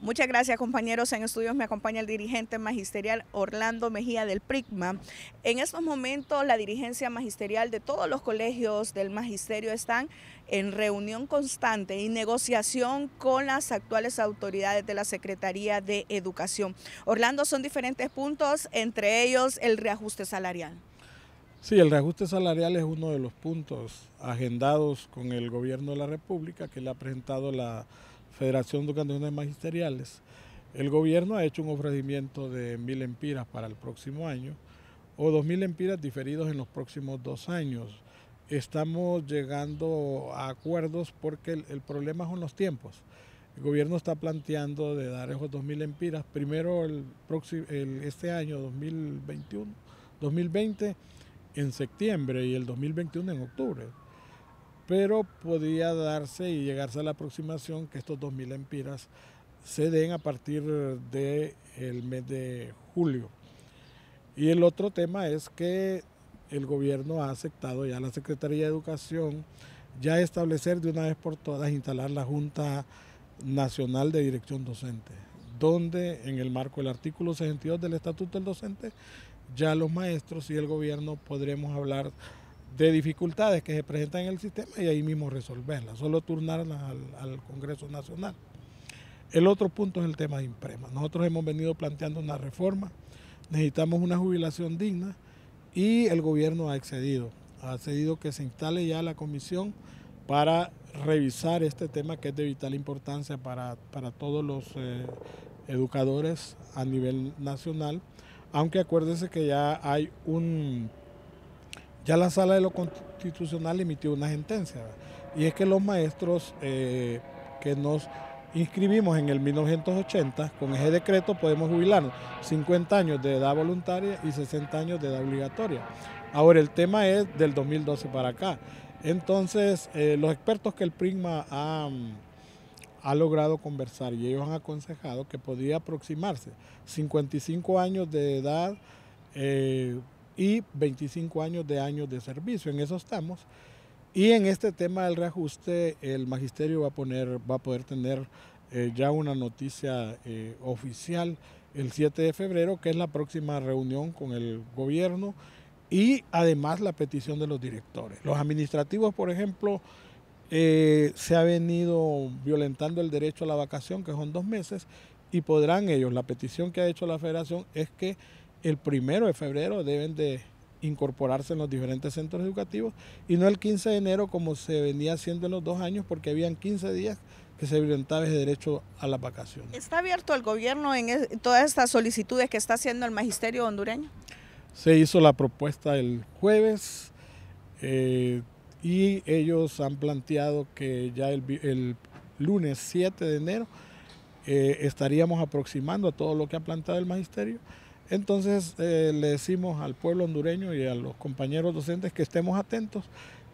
Muchas gracias compañeros. En estudios me acompaña el dirigente magisterial Orlando Mejía del Prigma En estos momentos la dirigencia magisterial de todos los colegios del magisterio están en reunión constante y negociación con las actuales autoridades de la Secretaría de Educación. Orlando, son diferentes puntos, entre ellos el reajuste salarial. Sí, el reajuste salarial es uno de los puntos agendados con el gobierno de la República que le ha presentado la Federación de Organizaciones Magisteriales. El gobierno ha hecho un ofrecimiento de mil empiras para el próximo año o dos mil empiras diferidos en los próximos dos años. Estamos llegando a acuerdos porque el, problema son los tiempos. El gobierno está planteando de dar esos dos mil empiras, primero el próximo, este año 2021, 2020 en septiembre y el 2021 en octubre. Pero podía darse y llegarse a la aproximación que estos 2.000 empiras se den a partir del el mes de julio. Y el otro tema es que el gobierno ha aceptado ya la Secretaría de Educación ya establecer de una vez por todas, instalar la Junta Nacional de Dirección Docente donde en el marco del artículo 62 del Estatuto del Docente, ya los maestros y el gobierno podremos hablar de dificultades que se presentan en el sistema y ahí mismo resolverlas, solo turnarlas al, Congreso Nacional. El otro punto es el tema de impremas. Nosotros hemos venido planteando una reforma, necesitamos una jubilación digna y el gobierno ha excedido, ha cedido que se instale ya la comisión para revisar este tema que es de vital importancia para, todos los eh, educadores a nivel nacional, aunque acuérdense que ya hay un, ya la sala de lo constitucional emitió una sentencia, y es que los maestros eh, que nos inscribimos en el 1980, con ese decreto podemos jubilarnos 50 años de edad voluntaria y 60 años de edad obligatoria. Ahora el tema es del 2012 para acá. Entonces, eh, los expertos que el PRIGMA ha ha logrado conversar y ellos han aconsejado que podría aproximarse 55 años de edad eh, y 25 años de años de servicio. En eso estamos. Y en este tema del reajuste, el magisterio va a, poner, va a poder tener eh, ya una noticia eh, oficial el 7 de febrero, que es la próxima reunión con el gobierno y además la petición de los directores. Los administrativos, por ejemplo, eh, se ha venido violentando el derecho a la vacación, que son dos meses, y podrán ellos, la petición que ha hecho la federación es que el primero de febrero deben de incorporarse en los diferentes centros educativos y no el 15 de enero como se venía haciendo en los dos años porque habían 15 días que se violentaba ese derecho a la vacación ¿Está abierto el gobierno en, todas estas solicitudes que está haciendo el magisterio hondureño? Se hizo la propuesta el jueves. Eh, y ellos han planteado que ya el, lunes 7 de enero eh, estaríamos aproximando a todo lo que ha plantado el magisterio. Entonces eh, le decimos al pueblo hondureño y a los compañeros docentes que estemos atentos,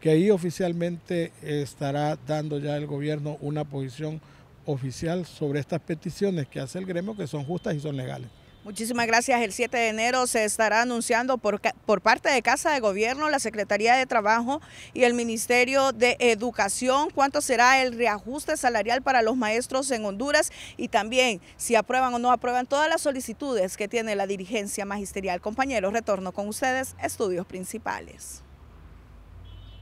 que ahí oficialmente estará dando ya el gobierno una posición oficial sobre estas peticiones que hace el gremio, que son justas y son legales. Muchísimas gracias. El 7 de enero se estará anunciando por, parte de Casa de Gobierno, la Secretaría de Trabajo y el Ministerio de Educación cuánto será el reajuste salarial para los maestros en Honduras y también si aprueban o no aprueban todas las solicitudes que tiene la dirigencia magisterial. Compañeros, retorno con ustedes, estudios principales.